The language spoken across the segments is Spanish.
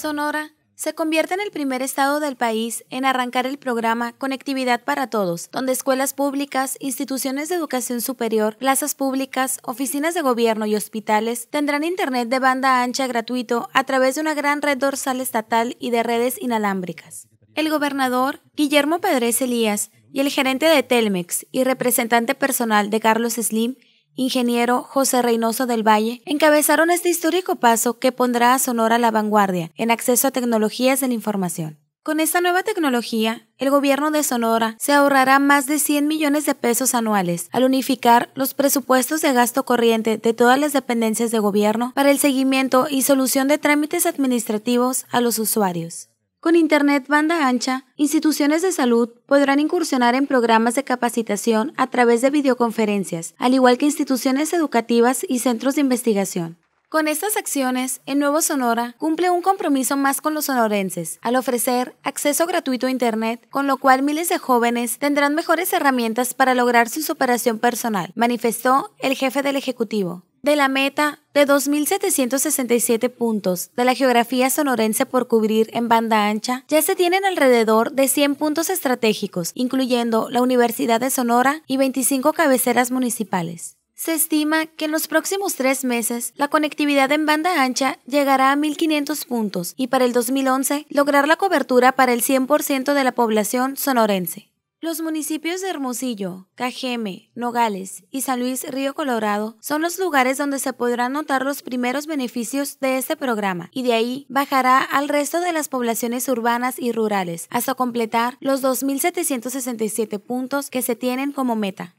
Sonora se convierte en el primer estado del país en arrancar el programa Conectividad para Todos, donde escuelas públicas, instituciones de educación superior, plazas públicas, oficinas de gobierno y hospitales tendrán Internet de banda ancha gratuito a través de una gran red dorsal estatal y de redes inalámbricas. El gobernador Guillermo Pedrés Elías y el gerente de Telmex y representante personal de Carlos Slim ingeniero José Reynoso del Valle, encabezaron este histórico paso que pondrá a Sonora a la vanguardia en acceso a tecnologías de la información. Con esta nueva tecnología, el gobierno de Sonora se ahorrará más de 100 millones de pesos anuales al unificar los presupuestos de gasto corriente de todas las dependencias de gobierno para el seguimiento y solución de trámites administrativos a los usuarios. Con Internet banda ancha, instituciones de salud podrán incursionar en programas de capacitación a través de videoconferencias, al igual que instituciones educativas y centros de investigación. Con estas acciones, el Nuevo Sonora cumple un compromiso más con los sonorenses al ofrecer acceso gratuito a Internet, con lo cual miles de jóvenes tendrán mejores herramientas para lograr su superación personal, manifestó el jefe del Ejecutivo de la meta de 2.767 puntos de la geografía sonorense por cubrir en banda ancha, ya se tienen alrededor de 100 puntos estratégicos, incluyendo la Universidad de Sonora y 25 cabeceras municipales. Se estima que en los próximos tres meses la conectividad en banda ancha llegará a 1.500 puntos y para el 2011 lograr la cobertura para el 100% de la población sonorense. Los municipios de Hermosillo, Cajeme, Nogales y San Luis Río Colorado son los lugares donde se podrán notar los primeros beneficios de este programa y de ahí bajará al resto de las poblaciones urbanas y rurales hasta completar los 2.767 puntos que se tienen como meta.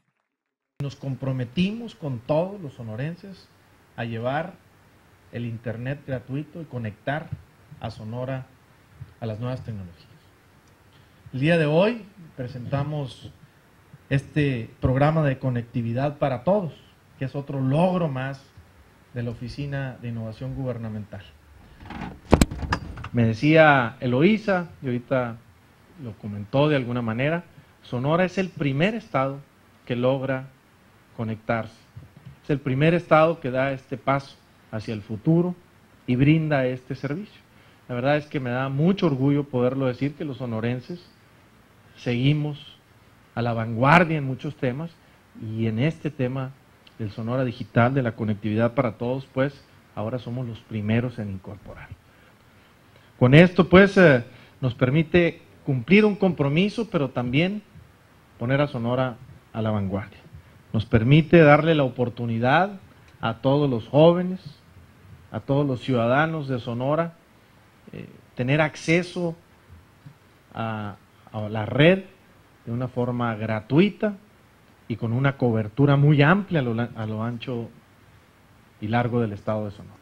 Nos comprometimos con todos los sonorenses a llevar el Internet gratuito y conectar a Sonora a las nuevas tecnologías. El día de hoy presentamos este programa de conectividad para todos, que es otro logro más de la Oficina de Innovación Gubernamental. Me decía Eloísa, y ahorita lo comentó de alguna manera, Sonora es el primer estado que logra conectarse. Es el primer estado que da este paso hacia el futuro y brinda este servicio. La verdad es que me da mucho orgullo poderlo decir que los sonorenses seguimos a la vanguardia en muchos temas y en este tema del Sonora Digital, de la conectividad para todos, pues ahora somos los primeros en incorporar. Con esto pues eh, nos permite cumplir un compromiso, pero también poner a Sonora a la vanguardia. Nos permite darle la oportunidad a todos los jóvenes, a todos los ciudadanos de Sonora, eh, tener acceso a, a la red de una forma gratuita y con una cobertura muy amplia a lo, a lo ancho y largo del estado de Sonora.